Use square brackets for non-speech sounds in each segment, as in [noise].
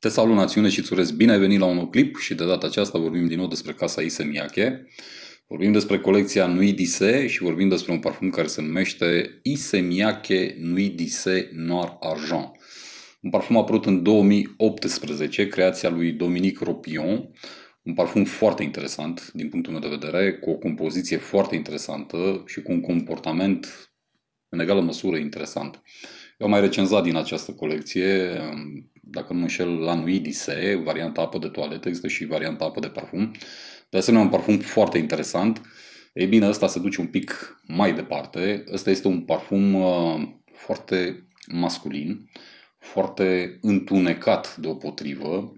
Te salut națiune și îți urez bine ai venit la un nou clip și de data aceasta vorbim din nou despre casa Isemiache. Vorbim despre colecția Nui Dise și vorbim despre un parfum care se numește Isemiache Miyake Nui Dise Noir Argent. Un parfum apărut în 2018, creația lui Dominic Ropion, un parfum foarte interesant din punctul meu de vedere, cu o compoziție foarte interesantă și cu un comportament în egală măsură interesant. Eu am mai recenzat din această colecție, um, dacă nu înșel, la Nuidise, varianta apă de toaletă, există și varianta apă de parfum. De asemenea, un parfum foarte interesant. Ei bine, ăsta se duce un pic mai departe. Ăsta este un parfum uh, foarte masculin, foarte întunecat deopotrivă,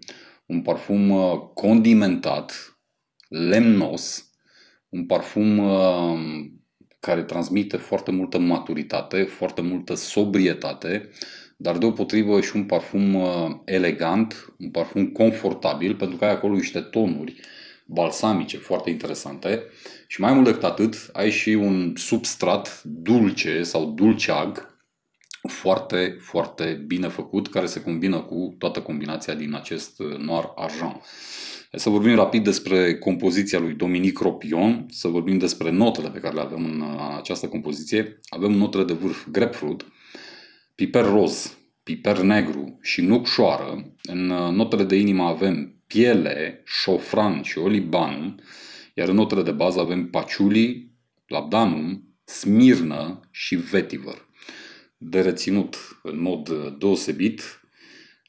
un parfum uh, condimentat, lemnos, un parfum uh, care transmite foarte multă maturitate, foarte multă sobrietate, dar deopotrivă și un parfum uh, elegant, un parfum confortabil, pentru că ai acolo niște tonuri balsamice foarte interesante și mai mult decât atât, ai și un substrat dulce sau dulceag foarte, foarte bine făcut, care se combină cu toată combinația din acest noir argent. Să vorbim rapid despre compoziția lui Dominic Ropion, să vorbim despre notele pe care le avem în uh, această compoziție. Avem notele de vârf grapefruit, piper roz, piper negru și nucșoară. În uh, notele de inimă avem piele, șofran și olibanum, iar în notele de bază avem paciuli, labdanum, smirnă și vetiver. De reținut în mod uh, deosebit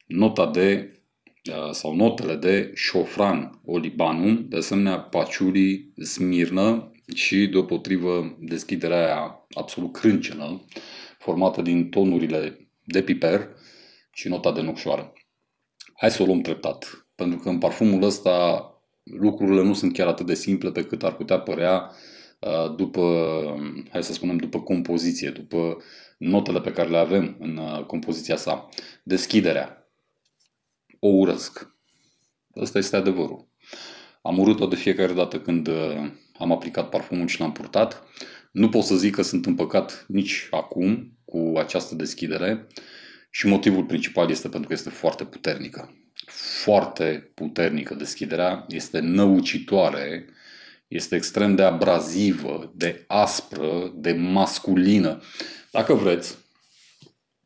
nota de da, sau notele de șofran, olibanum, de asemenea paciurii, smirnă și deopotrivă deschiderea aia absolut crâncenă, formată din tonurile de piper și nota de nocșoară. Hai să o luăm treptat, pentru că în parfumul ăsta lucrurile nu sunt chiar atât de simple pe cât ar putea părea uh, după, hai să spunem, după compoziție, după notele pe care le avem în uh, compoziția sa. Deschiderea, o urăsc. Ăsta este adevărul. Am urât-o de fiecare dată când uh, am aplicat parfumul și l-am purtat. Nu pot să zic că sunt împăcat nici acum cu această deschidere și motivul principal este pentru că este foarte puternică. Foarte puternică deschiderea, este năucitoare, este extrem de abrazivă, de aspră, de masculină. Dacă vreți,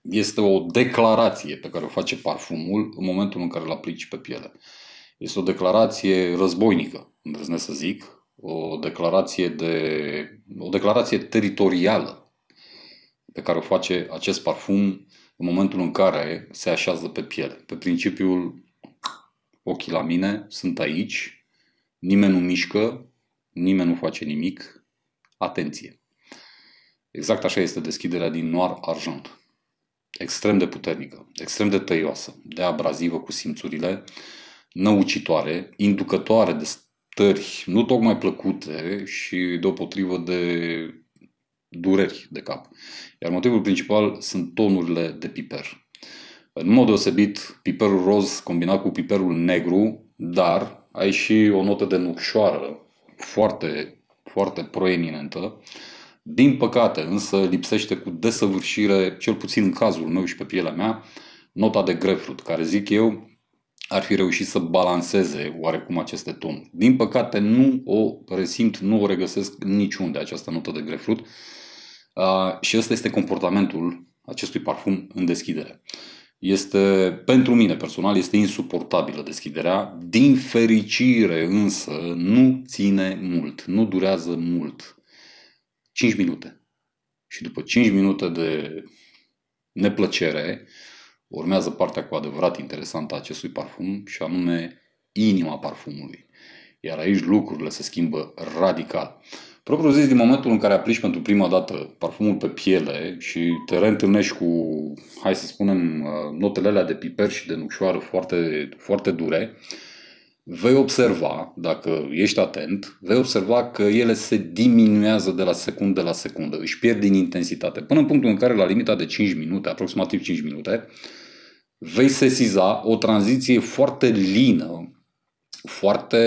este o declarație pe care o face parfumul în momentul în care îl aplici pe piele. Este o declarație războinică, îndrăznesc să zic, o declarație, de, o declarație teritorială pe care o face acest parfum în momentul în care se așează pe piele. Pe principiul ochii la mine, sunt aici, nimeni nu mișcă, nimeni nu face nimic, atenție. Exact așa este deschiderea din Noir Argent extrem de puternică, extrem de tăioasă, de abrazivă cu simțurile, năucitoare, inducătoare de stări nu tocmai plăcute și deopotrivă de dureri de cap. Iar motivul principal sunt tonurile de piper. În mod deosebit, piperul roz combinat cu piperul negru, dar ai și o notă de nucșoară foarte, foarte proeminentă, din păcate, însă, lipsește cu desăvârșire, cel puțin în cazul meu și pe pielea mea, nota de grefrut, care zic eu ar fi reușit să balanceze oarecum aceste tonuri. Din păcate, nu o resimt, nu o regăsesc niciunde această notă de grefrut și ăsta este comportamentul acestui parfum în deschidere. Este, pentru mine personal, este insuportabilă deschiderea. Din fericire, însă, nu ține mult, nu durează mult 5 minute. Și după 5 minute de neplăcere, urmează partea cu adevărat interesantă a acestui parfum și anume inima parfumului. Iar aici lucrurile se schimbă radical. Propriu zis, din momentul în care aplici pentru prima dată parfumul pe piele și te reîntâlnești cu, hai să spunem, uh, notele alea de piper și de nucșoară foarte, foarte dure, uh, vei observa, dacă ești atent, vei observa că ele se diminuează de la secundă la secundă, își pierd din intensitate, până în punctul în care la limita de 5 minute, aproximativ 5 minute, vei sesiza o tranziție foarte lină, foarte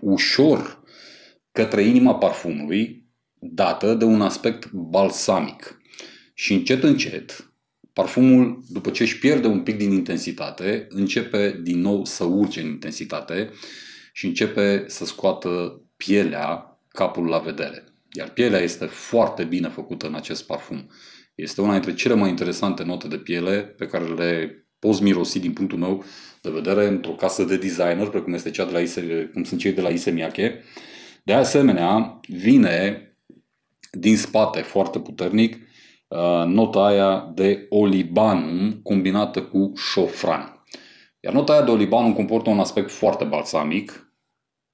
ușor către inima parfumului, dată de un aspect balsamic. Și încet, încet, Parfumul, după ce își pierde un pic din intensitate, începe din nou să urce în intensitate și începe să scoată pielea capul la vedere. Iar pielea este foarte bine făcută în acest parfum. Este una dintre cele mai interesante note de piele pe care le poți mirosi din punctul meu de vedere într-o casă de designer, precum este cea de la Ise, cum sunt cei de la Isemiache. De asemenea, vine din spate foarte puternic Uh, nota aia de olibanum combinată cu șofran. Iar nota aia de olibanum comportă un aspect foarte balsamic,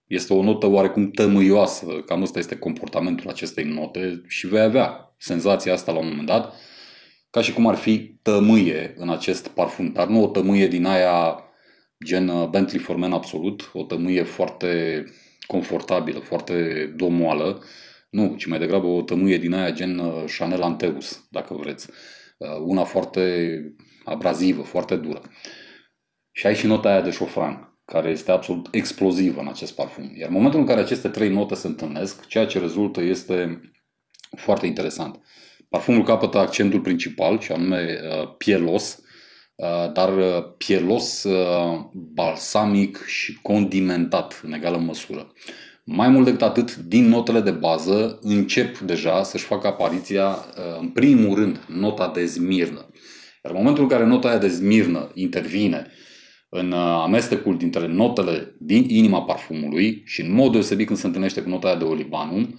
este o notă oarecum tămâioasă, cam ăsta este comportamentul acestei note și vei avea senzația asta la un moment dat, ca și cum ar fi tămâie în acest parfum, dar nu o tămâie din aia gen uh, Bentley for Men absolut, o tămâie foarte confortabilă, foarte domoală, nu, ci mai degrabă o tămâie din aia gen uh, Chanel Anteus, dacă vreți. Uh, una foarte abrazivă, foarte dură. Și ai și nota aia de șofran, care este absolut explozivă în acest parfum. Iar în momentul în care aceste trei note se întâlnesc, ceea ce rezultă este foarte interesant. Parfumul capătă accentul principal, și anume uh, pielos, dar pielos, balsamic și condimentat în egală măsură. Mai mult decât atât, din notele de bază încep deja să-și facă apariția, uh, în primul rând, nota de zmirnă. Iar în momentul în care nota aia de zmirnă intervine în uh, amestecul dintre notele din inima parfumului și în mod deosebit când se întâlnește cu nota aia de olibanum,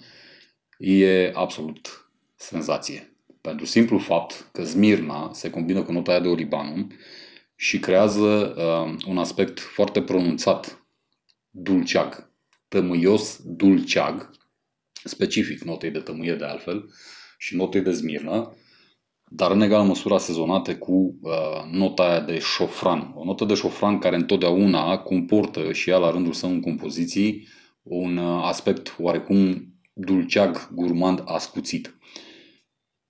e absolut senzație. Pentru simplu fapt că zmirna se combină cu nota aia de olibanum și creează uh, un aspect foarte pronunțat, dulceag, tămâios dulceag, specific notei de tămâie de altfel, și notei de zmirnă, dar în egală măsură sezonate cu uh, nota aia de șofran. O notă de șofran care întotdeauna comportă și ea la rândul său în compoziții un uh, aspect oarecum dulceag, gurmand, ascuțit.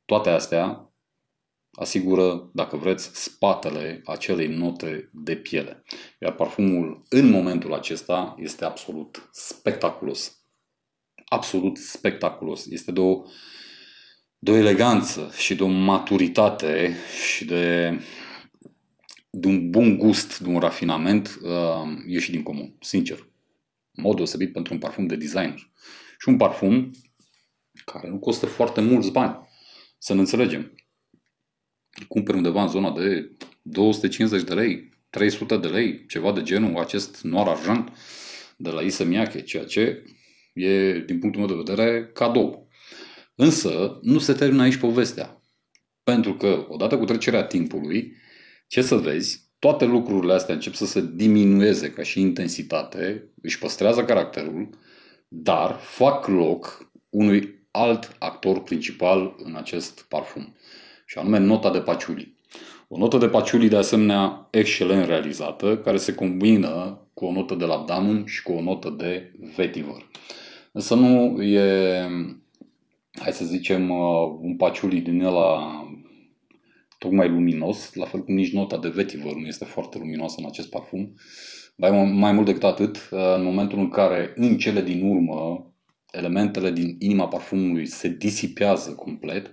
Toate astea asigură, dacă vreți, spatele acelei note de piele. Iar parfumul în momentul acesta este absolut spectaculos. Absolut spectaculos. Este de o, de o eleganță și de o maturitate și de, de un bun gust, de un rafinament uh, ieșit din comun, sincer. În mod deosebit pentru un parfum de designer. Și un parfum care nu costă foarte mulți bani. Să ne înțelegem cumperi undeva în zona de 250 de lei, 300 de lei, ceva de genul, acest noir argent de la Isemiache, ceea ce e, din punctul meu de vedere, cadou. Însă, nu se termină aici povestea. Pentru că, odată cu trecerea timpului, ce să vezi, toate lucrurile astea încep să se diminueze ca și intensitate, își păstrează caracterul, dar fac loc unui alt actor principal în acest parfum și anume nota de paciuli. O notă de paciuli de asemenea excelent realizată, care se combină cu o notă de labdanum și cu o notă de vetiver. Însă nu e, hai să zicem, uh, un paciuli din ăla tocmai luminos, la fel cum nici nota de vetiver nu este foarte luminoasă în acest parfum. Mai, mai mult decât atât, uh, în momentul în care în cele din urmă elementele din inima parfumului se disipează complet, uh,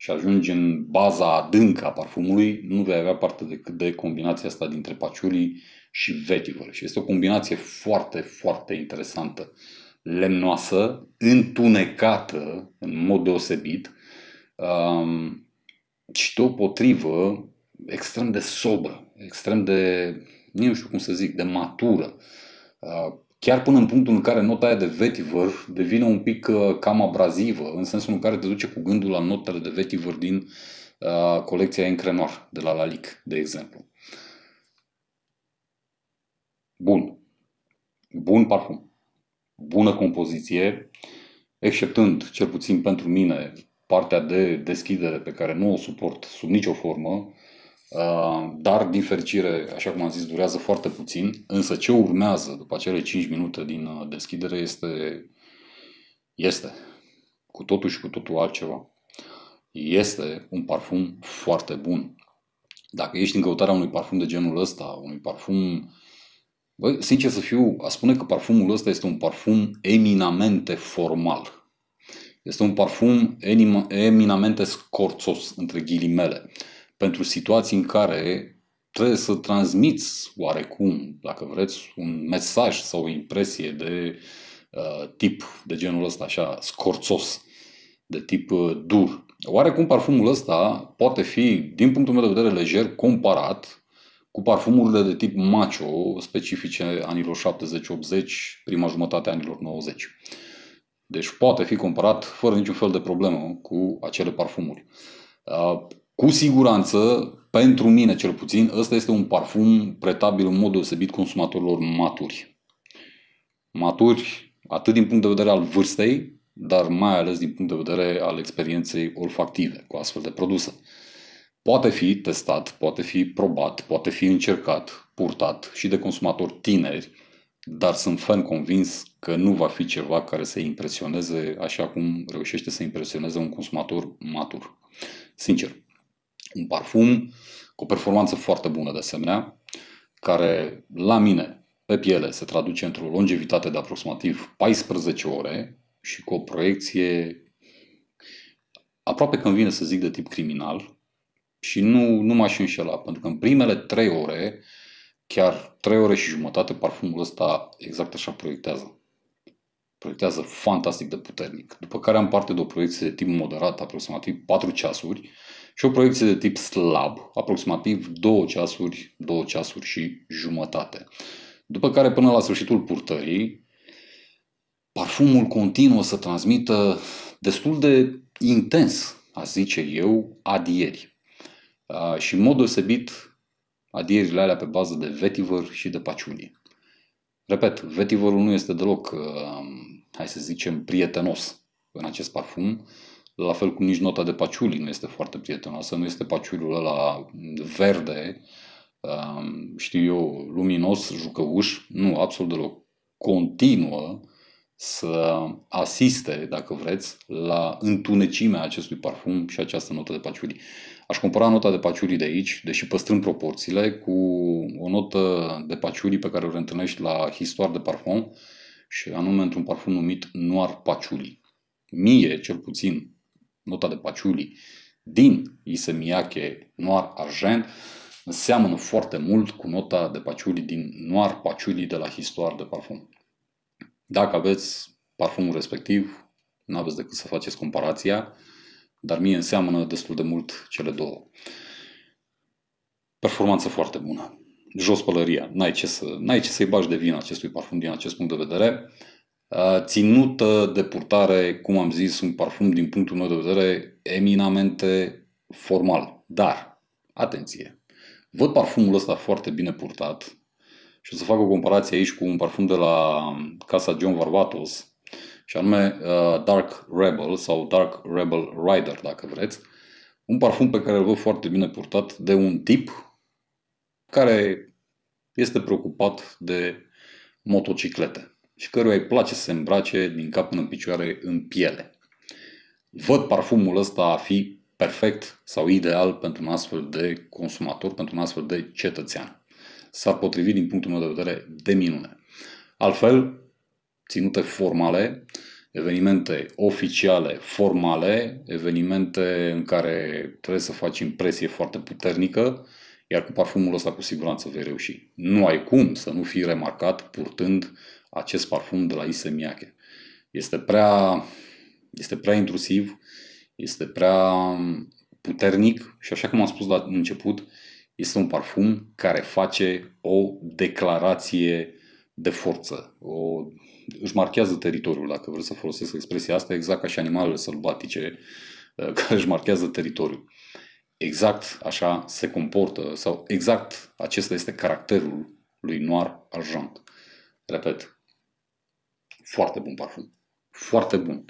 și ajungi în baza adâncă a parfumului, nu vei avea parte decât de combinația asta dintre paciulii și vetiver. Și este o combinație foarte, foarte interesantă. Lemnoasă, întunecată în mod deosebit um, și potrivă extrem de sobră, extrem de, nu știu cum să zic, de matură. Uh, chiar până în punctul în care nota aia de vetiver devine un pic uh, cam abrazivă, în sensul în care te duce cu gândul la notele de vetiver din uh, colecția Encrenoar, de la Lalic, de exemplu. Bun. Bun parfum. Bună compoziție, exceptând, cel puțin pentru mine, partea de deschidere pe care nu o suport sub nicio formă, Uh, dar, din fericire, așa cum am zis, durează foarte puțin, însă ce urmează după acele 5 minute din uh, deschidere este, este cu totul și cu totul altceva. Este un parfum foarte bun. Dacă ești în căutarea unui parfum de genul ăsta, unui parfum Băi, sincer să fiu, a spune că parfumul ăsta este un parfum eminamente formal. Este un parfum eminamente scorțos, între ghilimele. Uh, pentru situații în care trebuie să transmiți oarecum, dacă vreți, un mesaj sau o impresie de uh, tip de genul ăsta așa scorțos, de tip uh, dur. Oarecum parfumul ăsta poate fi, din punctul meu de vedere lejer, comparat cu parfumurile de tip macho specifice anilor 70-80, prima jumătate a anilor 90. Deci poate fi comparat fără niciun fel de problemă cu acele parfumuri. Uh, cu siguranță, pentru mine cel puțin, ăsta este un parfum pretabil în mod deosebit consumatorilor maturi. Maturi atât din punct de vedere al vârstei, dar mai ales din punct de vedere al experienței olfactive cu astfel de produse. Poate fi testat, poate fi probat, poate fi încercat, purtat și de consumatori tineri, dar sunt fan convins că nu va fi ceva care să impresioneze așa cum reușește să impresioneze un consumator matur. Sincer, un parfum cu o performanță foarte bună de asemenea, care la mine, pe piele, se traduce într-o longevitate de aproximativ 14 ore și cu o proiecție aproape când vine să zic de tip criminal și nu, nu m-aș înșela, pentru că în primele 3 ore, chiar 3 ore și jumătate, parfumul ăsta exact așa proiectează proiectează fantastic de puternic. După care am parte de o proiecție de timp moderat, aproximativ 4 ceasuri, și o proiecție de tip slab, aproximativ 2 ceasuri, 2 ceasuri și jumătate. După care, până la sfârșitul purtării, parfumul continuă să transmită destul de intens, a zice eu, adieri. Și în mod deosebit, adierile alea pe bază de vetiver și de paciulie. Repet, vetiverul nu este deloc, hai să zicem, prietenos în acest parfum, la fel cum nici nota de paciuli nu este foarte prietenoasă, nu este paciulul ăla verde, um, știu eu, luminos, jucăuș, nu, absolut deloc. Continuă să asiste, dacă vreți, la întunecimea acestui parfum și această notă de paciuli. Aș compara nota de paciuli de aici, deși păstrând proporțiile, cu o notă de paciuli pe care o reîntâlnești la Histoire de Parfum, și anume într-un parfum numit Noir Paciuli. Mie, cel puțin, nota de paciuli din Isemiache Noir Argent seamănă foarte mult cu nota de paciuli din Noir Paciuli de la Histoire de Parfum. Dacă aveți parfumul respectiv, nu aveți decât să faceți comparația, dar mie înseamnă destul de mult cele două. Performanță foarte bună. Jos pălăria. N-ai ce, să, n-ai ce să-i bagi de vin acestui parfum din acest punct de vedere ținută de purtare, cum am zis, un parfum din punctul meu de vedere eminamente formal. Dar, atenție, văd parfumul ăsta foarte bine purtat și o să fac o comparație aici cu un parfum de la casa John Varvatos, și anume uh, Dark Rebel sau Dark Rebel Rider, dacă vreți. Un parfum pe care îl văd foarte bine purtat de un tip care este preocupat de motociclete și căruia îi place să se îmbrace din cap până în picioare în piele. Văd parfumul ăsta a fi perfect sau ideal pentru un astfel de consumator, pentru un astfel de cetățean. S-ar potrivi din punctul meu de vedere de minune. Altfel, ținute formale, evenimente oficiale, formale, evenimente în care trebuie să faci impresie foarte puternică, iar cu parfumul ăsta cu siguranță vei reuși. Nu ai cum să nu fii remarcat purtând acest parfum de la Isemiache. Este prea, este prea intrusiv, este prea puternic și așa cum am spus la început, este un parfum care face o declarație de forță. O, își marchează teritoriul, dacă vreți să folosesc expresia asta, exact ca și animalele sălbatice care [laughs] își marchează teritoriul. Exact așa se comportă sau exact acesta este caracterul lui Noir Argent. Repet, foarte bun parfum. Foarte bun.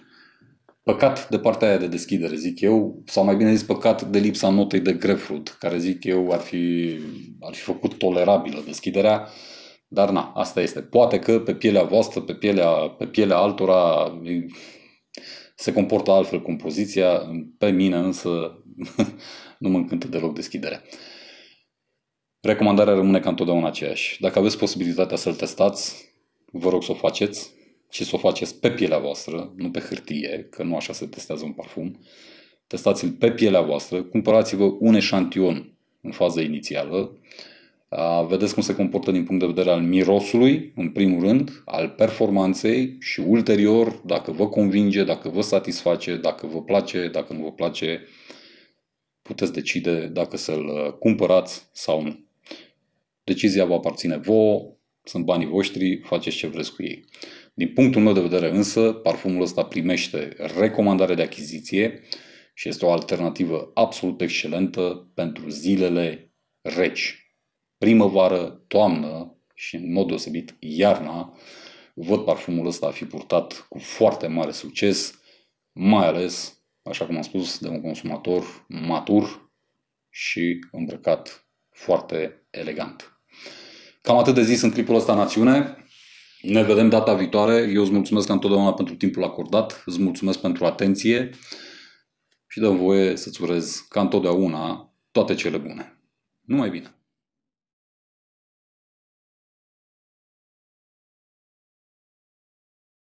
Păcat de partea aia de deschidere, zic eu, sau mai bine zis păcat de lipsa notei de grapefruit, care zic eu ar fi, ar fi făcut tolerabilă deschiderea, dar na, asta este. Poate că pe pielea voastră, pe pielea, pe pielea altora se comportă altfel compoziția, pe mine însă [laughs] Nu mă încântă deloc deschiderea. Recomandarea rămâne ca întotdeauna aceeași. Dacă aveți posibilitatea să-l testați, vă rog să o faceți și să o faceți pe pielea voastră, nu pe hârtie, că nu așa se testează un parfum. Testați-l pe pielea voastră, cumpărați-vă un eșantion în fază inițială, vedeți cum se comportă din punct de vedere al mirosului, în primul rând, al performanței și ulterior, dacă vă convinge, dacă vă satisface, dacă vă place, dacă nu vă place, puteți decide dacă să-l uh, cumpărați sau nu. Decizia vă aparține vouă, sunt banii voștri, faceți ce vreți cu ei. Din punctul meu de vedere însă, parfumul ăsta primește recomandare de achiziție și este o alternativă absolut excelentă pentru zilele reci. Primăvară, toamnă și în mod deosebit iarna, văd parfumul ăsta a fi purtat cu foarte mare succes, mai ales așa cum am spus, de un consumator matur și îmbrăcat foarte elegant. Cam atât de zis în clipul ăsta națiune. Ne vedem data viitoare. Eu îți mulțumesc întotdeauna pentru timpul acordat, îți mulțumesc pentru atenție și dăm voie să-ți urez ca întotdeauna toate cele bune. Numai bine!